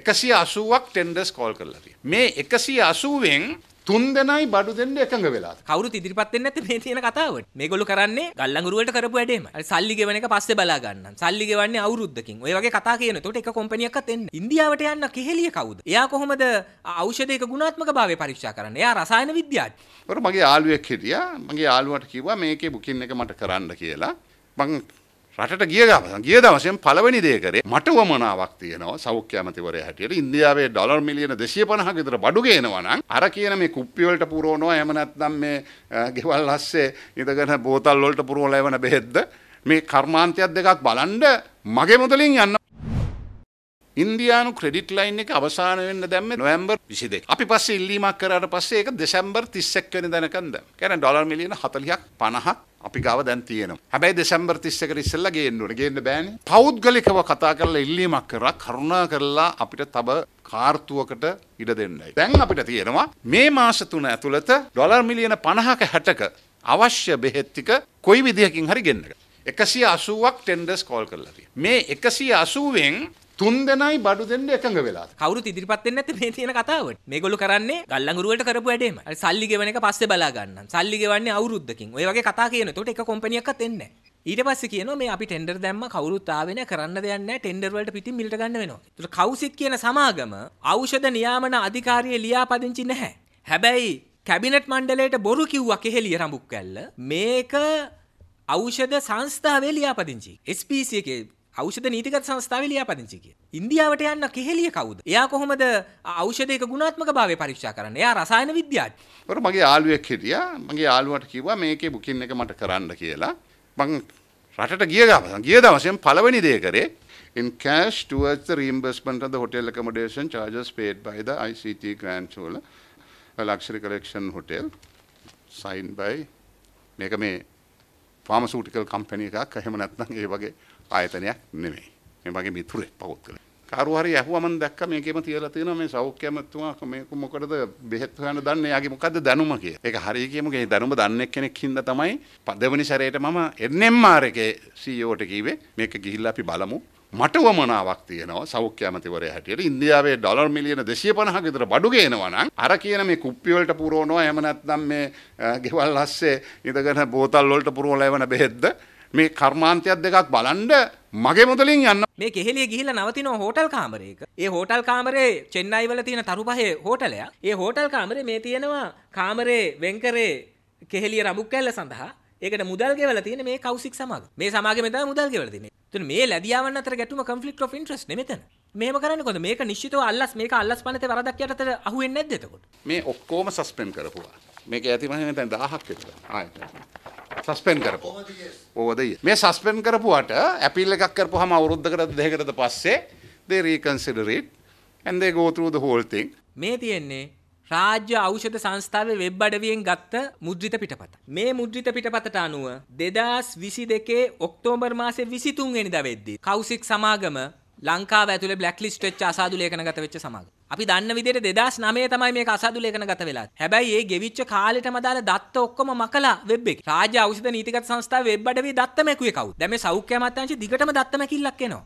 එකසිය අසුවක් ටෙන්ඩස් කෝල් කරලති. මේ එකසිය අසුවෙන් තුන්දනයි බඩු දෙන්න එකඟ වෙලා කවරු ඉදිරිපත් වෙන්නේ නැත්තේ මේ තියෙන කතාවට. මේගොල්ලෝ කරන්නේ ගල්ලඟුරුවලට කරපු වැඩේම. අර සල්ලි ගෙවන එක පස්සේ බලා ගන්නම්. සල්ලි ගෙවන්නේ අවුරුද්දකින්. ඔය වගේ කතා කියන. එතකොට එක කම්පැනියක්වත් එන්නේ. ඉන්දියාවට යන්න කෙහෙලිය කවුද? එයා කොහොමද ඖෂධයක ගුණාත්මක භාවය පරීක්ෂා කරන්නේ? එයා රසායන විද්‍යාඥයෙක්. මගේ යාළුවෙක් හිටියා. මගේ යාළුවාට කිව්වා මේකේ බුකින් එක මට කරන්න කියලා. මං රටට ගිය ගමන් ගිය දවසෙන් පළවෙනි දේ කරේ මට වමනාවක් තියෙනවා සෞඛ්‍ය ඇමතිවරයා හැටියට ඉන්දියාවේ ඩොලර් මිලියන 250ක විතර බඩු ගේනවා නම් අර කියන මේ කුප්පි වලට පුරවනවා එහෙම නැත්නම් මේ ගෙවල් ලස්සේ ඉඳගෙන බෝතල් වලට පුරවලා එවන බෙහෙත්ද මේ කර්මාන්තයක් දෙකක් බලන්න මගේ මුදලින් යන්න ඉන්දයානු ක්‍රඩිට ලයින් එක අවසාන වෙන්න දැම නොවම්බර් විසිද අපි පස්ස ඉල්ලීමක් කරට පස්සේ එක දෙසැම්බර් තිස්සක්වනි දැනකන්ද කැන ඩොර් මිලියන හතලියක් පණහක් අපි ගව දැන් තියෙනවා. හැබැයි දෙසැම්බර් 31කට ඉස්සෙල්ලා ගේන්න ඕනේ. ගේන්න බෑනේ. පෞද්ගලිකව කතා කරලා ඉල්ලීමක් කරා කරුණා කරලා අපිට තව කාර්තුවකට ඉඩ දෙන්නයි. දැන් අපිට තියෙනවා මේ මාස 3 ඇතුළත ඩොලර් මිලියන 50ක 60ක අවශ්‍ය බෙහෙත් ටික කොයි විදිහකින් හරි ගෙන්නගන්න. එකසිය අසුවක් ටෙන්ඩස් කෝල් කරලා මේ එකසිය අසුවෙන් තුන්දෙනයි බඩු දෙන්න එකඟ වෙලා කවුරුත් ඉදිරිපත් වෙන්නේ නැති මේ තියෙන කතාවට. මේගොල්ලෝ කරන්නේ ගල්ලඟුරුවලට කරපු වැඩේම. සල්ලි ගෙවන එක පස්සේ බලා ගන්නම්. සල්ලි ගෙවන්නේ අවුරුද්දකින්. ඔය වගේ කතා කියන. එතකොට එක කොම්පැනියක්වත් එන්නේ නැහැ. ඊට පස්සේ කියනවා මේ අපි ටෙන්ඩර් දැම්ම කවුරුත් ආවේ නැහැ කරන්න දෙයක් නැහැ ටෙන්ඩර් වලට පිටින් මිලට ගන්න වෙනවා. ඒතර කවුසිට් කියන සමාගම ඖෂධ නියාමන අධිකාරිය ලියාපදිංචි නැහැ. හැබැයි කැබිනට් මණ්ඩලයට බොරු කිව්වා කෙහෙලිය රඹුක් කැල්ල. මේක ඖෂධ සංස්ථාවේ ලියාපදිංචි. SPC එකේ ෞෂධ නීතිගත සංස්ථාව ලියාපදිංචි කිය. ඉන්දියාවට යන්න කෙහෙලිය කවුද? එයා කොහොමද ඖෂධයක ගුණාත්මක භාවය පරීක්ෂා කරන්නේ? එයා රසායන විද්‍යාඥයෙක්. ඒතර මගේ යාළුවෙක් හිටියා. මගේ යාළුවාට කිව්වා මේකේ බුකින් එක මට කරන්න කියලා. මං රටට ගිය ගමන් ගිය දවසේ පළවෙනි දේ කරේ in cash towards the reimbursement of the hotel accommodation charges paid by the ICT grantee a luxury collection hotel signed by මේක මේ ෆාමසූටිකල් කම්පැනි එකක් එහෙම නැත්නම් ඒ වගේ ආයතනයක් නෙමෙයි. මේ මගේ මිතුරෙක් පවුත් කළේ. කාරු හරි ඇහුවම දැක්ක මේකෙම තියලා තියෙනවා මේ සෞඛ්‍යමතුමා මේක මොකටද බෙහෙත් හොයන්න දන්නේ යාගේ මොකද්ද දැනුම කිය. ඒක හරිය කියමුකෝ මේ දැනුම දන්නේ කෙනෙක් හින්දා තමයි පදවනි සැරේට මම NMR එකේ CEO ට කිව්වේ මේක ගිහිල්ලා අපි බලමු මටවමනාවක් තියෙනවා සෞඛ්‍ය ඇමතිවරය හැටියට ඉන්දියාවේ ඩොලර් මිලියන 250ක විතර බඩු ගේනවා නම් අර කියන මේ කුප්පි වලට පුරවනවා එහෙම නැත්නම් මේ ගෙවල් ලස්සේ ඉඳගෙන බෝතල් වලට පුරවලා එවන බෙහෙත්ද මේ කර්මාන්තයක් දෙකක් බලන්න මගේ මුදලින් යන්න මේ කෙහෙලිය ගිහිල්ලා නවතින හෝටල් කාමරයක. ඒ හෝටල් කාමරේ චෙන්නයි වල තියෙන තරුපහේ හෝටලයක්. ඒ හෝටල් කාමරේ මේ තියෙනවා කාමරේ වෙන්කරේ කෙහෙලිය රඹුක් කැල්ල සඳහා. ඒකට මුදල් ගෙවලා තියෙන මේ කවුසික් සමග. මේ සමාගමේ තමයි මුදල් ගෙවලා තියෙන්නේ. තන මේ ලැදියාවන්න අතර ගැටුම කම්ෆලික් ෝ ඉන්ට්‍රස් මෙතන මේම කරනකොද මේක නිශ්ිත අල්ලස් මේක අල්ලස් පනත වරදක් යටතට අහුවෙන් නැදතකොට මේ ඔක්කෝම සස්පෙන් කරපුවා මේක ඇතිමහම තැන් දහක් ආයට සස්පෙන් කරපු ඕදයි මේ සස්පෙන් කරපුට ඇපිල්ල එකක් කරපු හම අවරුද්ධකරත් දෙකරද පස්සේ දේ රීකන්සිඩරීට් ඇන්දේ ගෝතරුද හෝල්තිං මේ තියෙන්නේ රාජ්‍ය ඖෂධ සංස්ථාවේ වෙබ් අඩවියෙන් ගත්ත මුද්‍රිත පිටපත. මේ මුද්‍රිත පිටපතට අනුව 2022 ඔක්තෝබර් මාසේ 23 වෙනිදා වෙද්දී කෞසික් සමාගම ලංකාව ඇතුලේ බ්ලැක්ලිස්ට් වෙච්ච අසාදු ලේඛනගත වෙච්ච සමාගම. අපි දන්න විදිහට 2009 තමයි මේක අසාදු ලේඛන ගත වෙලා. හැබැයි ඒ ගෙවිච්ච කාලෙටම දාලා දත්ත ඔක්කොම මකලා වෙබ් එකේ. රාජ්‍ය ඖෂධ නීතිගත සංස්ථාවේ වෙබ් අඩවියේ දත්ත මැකුවේ කවුද? දැන් මේ සෞඛ්‍ය අමාත්‍යාංශයේ දිගටම දත්ත මැකිල්ලක් එනවා.